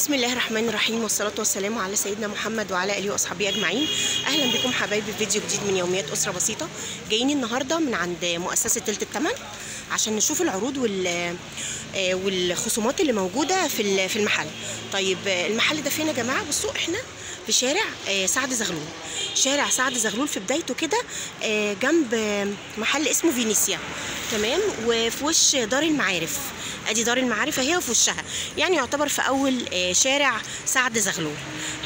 بسم الله الرحمن الرحيم والصلاة والسلام على سيدنا محمد وعلى آله وأصحابه أجمعين أهلا بكم حبايبي في فيديو جديد من يوميات أسرة بسيطة جايين النهاردة من عند مؤسسة تلت التمن عشان نشوف العروض وال آه، والخصومات اللي موجودة في المحل طيب المحل ده فين يا جماعة بصوا إحنا في شارع آه، سعد زغلول شارع سعد زغلول في بدايته كده آه، جنب محل اسمه فينيسيا تمام وفي وش دار المعارف ادي دار المعارف اهي وفي وشها يعني يعتبر في اول آه، شارع سعد زغلول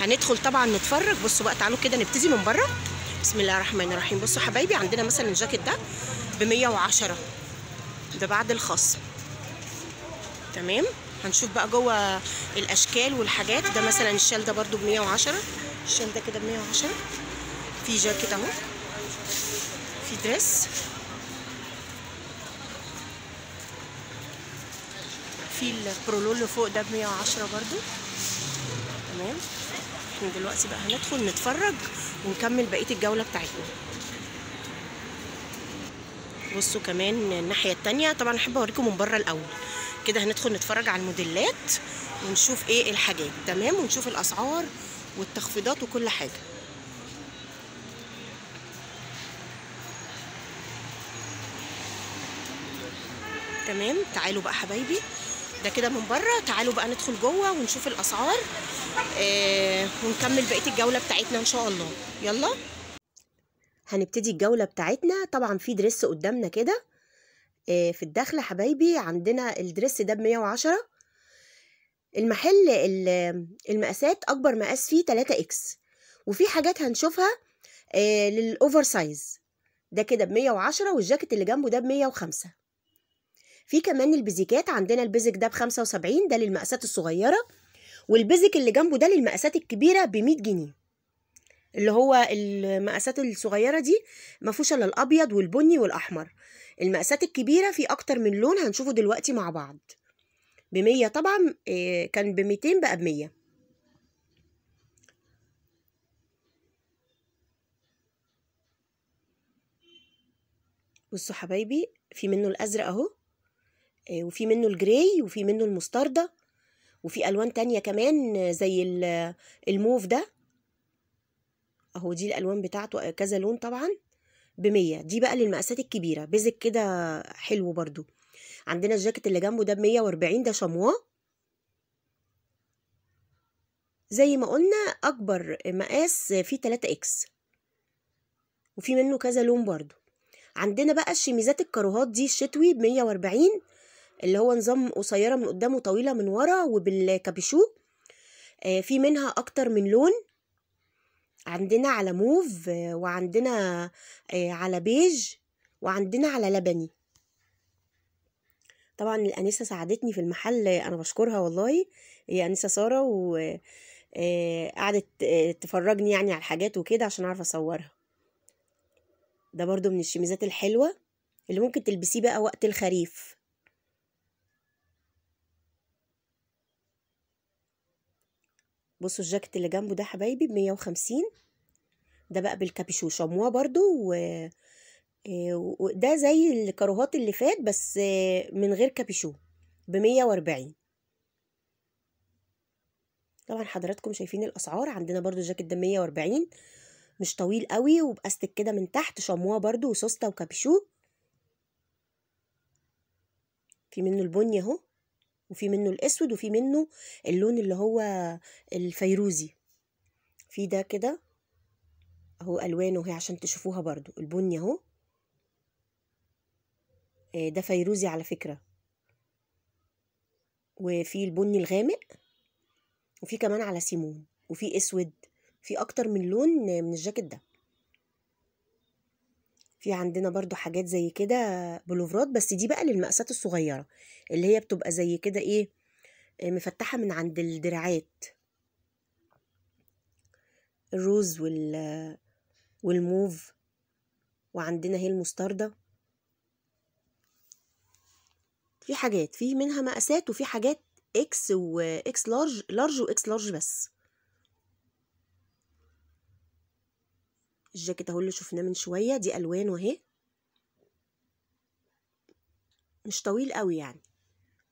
هندخل طبعا نتفرج بصوا بقى تعالوا كده نبتدي من بره بسم الله الرحمن الرحيم بصوا حبايبي عندنا مثلا الجاكيت ده ب 110 ده بعد الخصم تمام هنشوف بقى جوه الاشكال والحاجات ده مثلا الشال ده برده ب 110 الشال ده كده ب 110 في جاكيت اهو في دريس في البرولو اللي فوق ده ب 110 برده تمام احنا دلوقتي بقى هندخل نتفرج ونكمل بقيه الجوله بتاعتنا بصوا كمان الناحيه الثانيه طبعا احب اوريكم من بره الاول كده هندخل نتفرج على الموديلات ونشوف ايه الحاجات تمام ونشوف الاسعار والتخفيضات وكل حاجه تمام تعالوا بقى حبايبي ده كده من بره تعالوا بقى ندخل جوه ونشوف الاسعار آه ونكمل بقيه الجوله بتاعتنا ان شاء الله يلا هنبتدي الجوله بتاعتنا طبعا في دريس قدامنا كده آه، في الدخل حبايبي عندنا الدرس ده بمية وعشرة المحل المقاسات أكبر مقاس فيه تلاتة إكس وفي حاجات هنشوفها آه، للأوفر سايز ده كده بمية وعشرة والجاكيت اللي جنبه ده بمية وخمسة في كمان البيزيكات عندنا البيزك ده بخمسة وسبعين ده للمقاسات الصغيرة والبيزك اللي جنبه ده للمقاسات الكبيرة بمية جنيه اللي هو المقاسات الصغيره دي ما فيهوش الا الابيض والبني والاحمر المقاسات الكبيره في اكتر من لون هنشوفه دلوقتي مع بعض ب طبعا آه، كان ب 200 بقى ب بصوا حبايبي في منه الازرق اهو آه، وفي منه الجراي وفي منه المستردة وفي الوان تانية كمان آه، زي الموف ده اهو دي الالوان بتاعته آه، كذا لون طبعا بمية دي بقى للمقاسات الكبيرة بيزك كده حلو برضو عندنا الجاكيت اللي جنبه ده بمية واربعين ده شموا زي ما قلنا أكبر مقاس فيه تلاتة إكس وفي منه كذا لون برضو عندنا بقى الشميزات الكاروهات دي الشتوي بمية واربعين اللي هو نظام قصيرة من قدام وطويلة من ورا وبالكابيشو آه، في منها أكتر من لون عندنا على موف وعندنا آه، على بيج وعندنا على لبني طبعا الانسه ساعدتني في المحل انا بشكرها والله هي انسه ساره و آه، قعدت آه، تفرجني يعني على الحاجات وكده عشان اعرف اصورها ده برضو من الشميزات الحلوه اللي ممكن تلبسيه بقى وقت الخريف بصوا الجاكيت اللي جنبه ده حبايبي بمية وخمسين ده بقى بالكابيشو شمواه برضو و... آه، وده زي الكاروهات اللي فات بس آه، من غير كابيشو بمية واربعين طبعا حضراتكم شايفين الاسعار عندنا برضو الجاكيت ده مية واربعين مش طويل قوي وبأستك كده من تحت شمواه برضو وسوسته وكابيشو في منه البني اهو وفي منه الاسود وفي منه اللون اللي هو الفيروزي في ده كده اهو الوانه اهي عشان تشوفوها برضو البني اهو آه، ده فيروزي على فكرة وفي البني الغامق وفي كمان على سيمون وفي اسود في اكتر من لون من الجاكيت ده في عندنا برضو حاجات زي كده بلوفرات بس دي بقى للمقاسات الصغيرة اللي هي بتبقى زي كده ايه آه، مفتحة من عند الدراعات الروز وال والموف وعندنا هي المستردة في حاجات في منها مقاسات وفي حاجات اكس واكس لارج لارج واكس لارج بس الجاكيت اهو اللي شفناه من شويه دي الوانه اهي مش طويل قوي يعني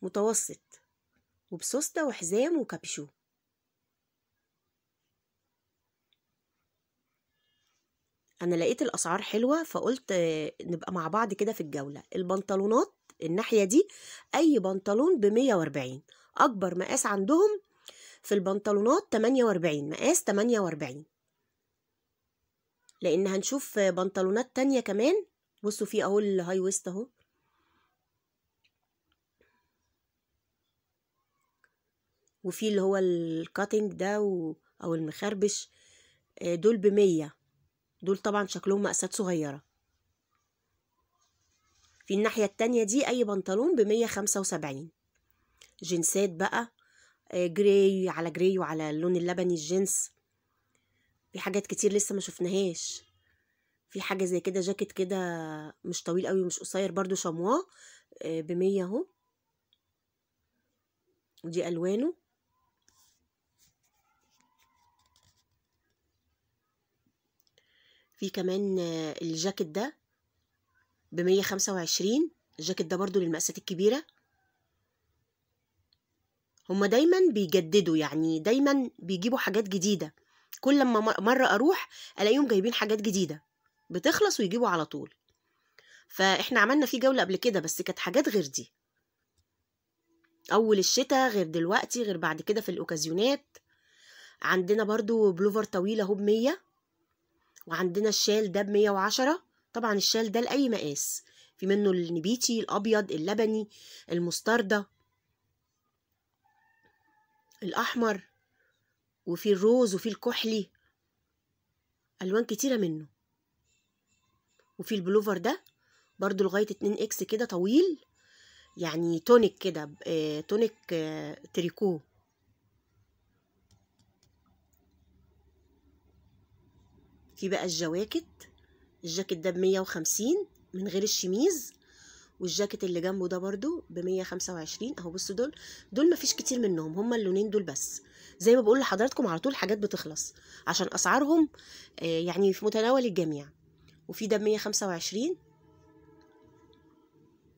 متوسط وبسوستة وحزام وكابيشو انا لقيت الاسعار حلوه فقلت نبقى مع بعض كده في الجوله البنطلونات الناحيه دي اي بنطلون ب 140 اكبر مقاس عندهم في البنطلونات 48 مقاس 48 لان هنشوف بنطلونات تانية كمان بصوا في اهو الهاي ويست اهو وفي اللي هو الكاتنج ده و... او المخربش آه، دول بمية دول طبعا شكلهم مقاسات صغيرة في الناحية التانية دي اي بنطلون بمية خمسة وسبعين جنسات بقى جراي آه، على جراي وعلى اللون اللبني الجنس في حاجات كتير لسه ما شفناهاش في حاجه زي كده جاكيت كده مش طويل قوي مش قصير برضو شموا آه، بمية اهو ودي الوانه في كمان آه، الجاكيت ده بمية خمسة وعشرين الجاكيت ده برضو للمقاسات الكبيرة هما دايما بيجددوا يعني دايما بيجيبوا حاجات جديدة كل لما مرة أروح ألاقيهم جايبين حاجات جديدة بتخلص ويجيبوا على طول فإحنا عملنا فيه جولة قبل كده بس كانت حاجات غير دي أول الشتاء غير دلوقتي غير بعد كده في الأوكازيونات عندنا برضو بلوفر طويلة اهو بمية وعندنا الشال ده بمية وعشرة طبعا الشال ده لأي مقاس في منه النبيتي الأبيض اللبني المستردة الأحمر وفي الروز وفي الكحلي ألوان كتيرة منه وفي البلوفر ده برضو لغاية 2 اكس كده طويل يعني تونيك كده آه تونيك آه تريكو في بقى الجواكت الجاكت ده بمية وخمسين من غير الشميز والجاكت اللي جنبه ده برضو بمية خمسة وعشرين اهو بصوا دول دول مفيش كتير منهم هما اللونين دول بس زي ما بقول لحضراتكم على طول حاجات بتخلص عشان اسعارهم آه، يعني في متناول الجميع وفي ده 125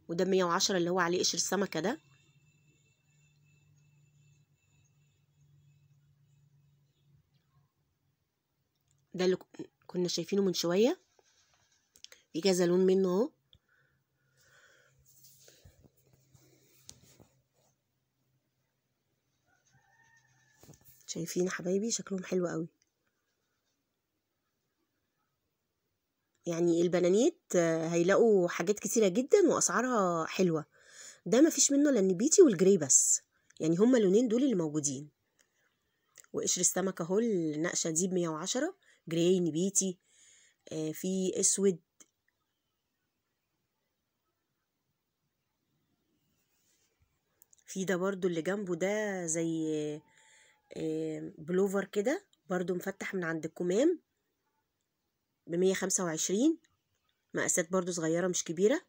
وده 110 اللي هو عليه قشر السمكه ده ده اللي كنا شايفينه من شويه في كذا لون منه اهو شايفين حبايبي شكلهم حلو قوي يعني البنانيت هيلاقوا حاجات كتيرة جدا وأسعارها حلوة ده مفيش منه لان النبيتي والجري بس يعني هما اللونين دول اللي موجودين وقشر السمك اهو النقشة دي بمية وعشرة جراي نبيتي آه في اسود في ده برضو اللي جنبه ده زي بلوفر كده برضو مفتح من عند الكمام بمية خمسة وعشرين مقاسات برضو صغيرة مش كبيرة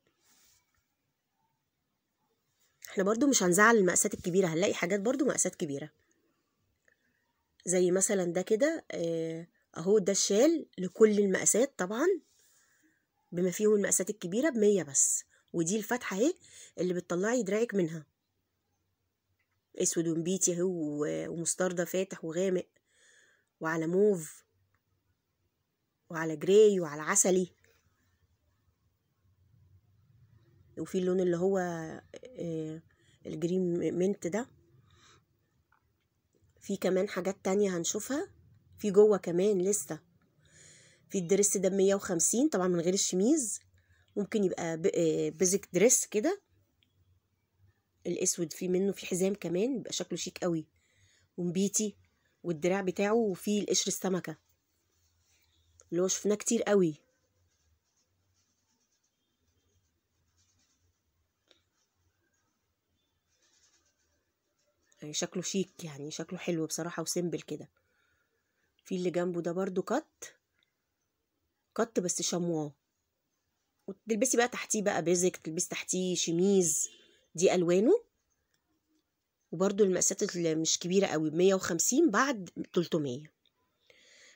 احنا برضو مش هنزعل المقاسات الكبيرة هنلاقي حاجات برضو مقاسات كبيرة زي مثلا ده كده آه، اهو ده الشال لكل المقاسات طبعا بما فيهم المقاسات الكبيرة بمية بس ودي الفتحة اهي اللي بتطلعي دراعك منها اسود ونبيتي اهو ومستردة فاتح وغامق وعلى موف وعلى جراي وعلى عسلي وفي اللون اللي هو آه، الجرين منت ده في كمان حاجات تانية هنشوفها في جوه كمان لسه في الدرس ده بمية وخمسين طبعا من غير الشميز ممكن يبقى بيزك دريس آه، كده الاسود في منه في حزام كمان بيبقى شكله شيك قوي ومبيتي والدراع بتاعه وفيه القشر السمكه اللي هو شفناه كتير قوي يعني شكله شيك يعني شكله حلو بصراحه وسيمبل كده في اللي جنبه ده برضو كت كت بس شمواه وتلبسي بقى تحتيه بقى بيزك تلبسي تحتيه شميز دي الوانه وبرده المقاسات مش كبيره قوي 150 بعد 300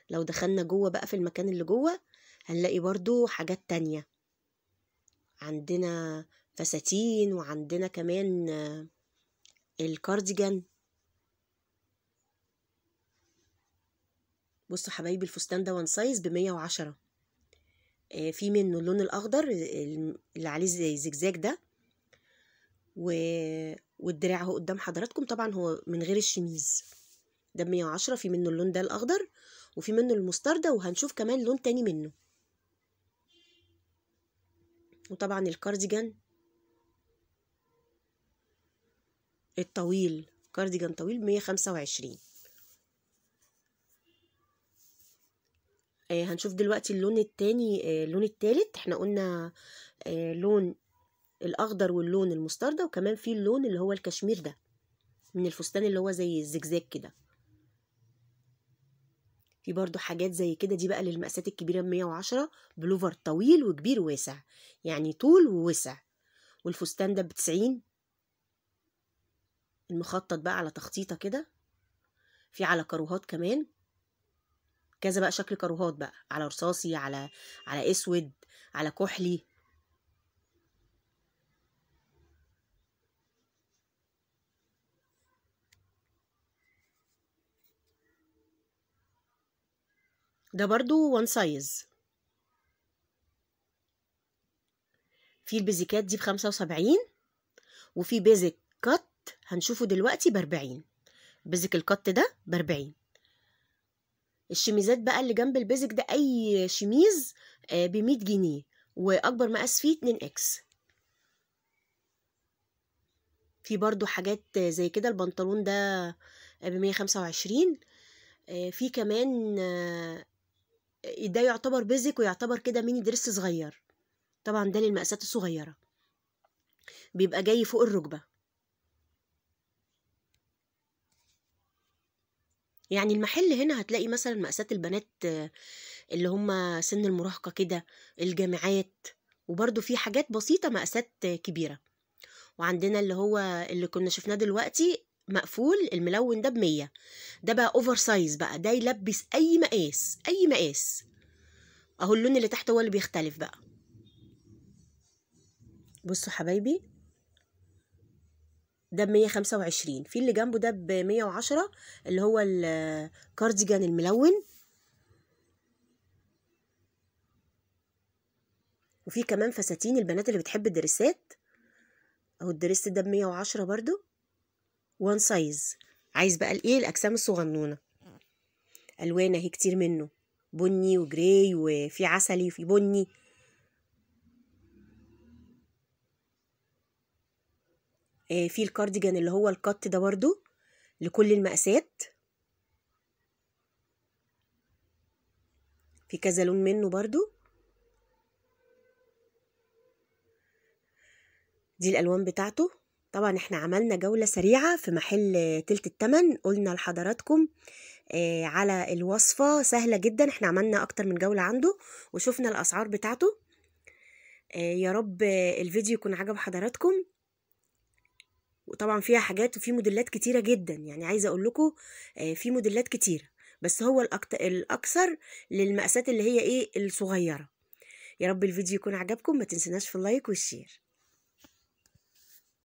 لو دخلنا جوه بقى في المكان اللي جوه هنلاقي برده حاجات تانية عندنا فساتين وعندنا كمان آه، الكارديجان بصوا حبايبي الفستان ده وان سايز ب 110 في منه اللون الاخضر اللي عليه زجزاج ده و... والدراع اهو قدام حضراتكم طبعا هو من غير الشميز ده 110 في منه اللون ده الاخضر وفي منه المستردة وهنشوف كمان لون تاني منه وطبعا الكارديجان الطويل كارديجان طويل 125 آه هنشوف دلوقتي اللون التاني آه اللون التالت احنا قلنا آه لون الاخضر واللون المستردة وكمان في اللون اللي هو الكشمير ده من الفستان اللي هو زي الزجزاج كده في برضو حاجات زي كده دي بقى للمقاسات الكبيرة 110 بلوفر طويل وكبير وواسع يعني طول ووسع والفستان ده بتسعين المخطط بقى على تخطيطة كده في على كروهات كمان كذا بقى شكل كروهات بقى على رصاصي على على اسود على كحلي ده برضو وان سايز في البيزيكات دي بخمسة وسبعين وفي بيزك كات هنشوفه دلوقتي بأربعين بيزك الكات ده بأربعين الشميزات بقى اللي جنب البيزك ده أي شميز آه، بمية جنيه وأكبر مقاس فيه اتنين اكس في برضو حاجات زي كده البنطلون ده بمية خمسة وعشرين آه، في كمان آه، ده يعتبر بيزك ويعتبر كده ميني درس صغير طبعا ده للمقاسات الصغيرة بيبقى جاي فوق الركبة يعني المحل هنا هتلاقي مثلا مقاسات البنات اللي هم سن المراهقة كده الجامعات وبرده في حاجات بسيطة مقاسات كبيرة وعندنا اللي هو اللي كنا شفناه دلوقتي مقفول الملون ده بمية ده بقى اوفر سايز بقى ده يلبس اي مقاس اي مقاس اهو اللون اللي تحت هو اللي بيختلف بقى بصوا حبايبي ده بمية خمسة وعشرين في اللي جنبه ده بمية وعشرة اللي هو الكارديجان الملون وفي كمان فساتين البنات اللي بتحب الدريسات اهو الدريس ده بمية وعشرة برضو وان سايز عايز بقى الايه الاجسام الصغنونه الوان اهي كتير منه بني وجراي وفي عسلي وفي بني آه في الكارديجان اللي هو القط ده برضو لكل المقاسات في كذا لون منه برضو دي الالوان بتاعته طبعا احنا عملنا جولة سريعة في محل تلت التمن قلنا لحضراتكم آه، على الوصفة سهلة جدا احنا عملنا اكتر من جولة عنده وشفنا الاسعار بتاعته آه، يا رب الفيديو يكون عجب حضراتكم وطبعا فيها حاجات وفي موديلات كتيرة جدا يعني عايزة اقول لكم آه، في موديلات كتيرة بس هو الاكثر للمقاسات اللي هي ايه الصغيرة يا رب الفيديو يكون عجبكم ما تنسناش في اللايك والشير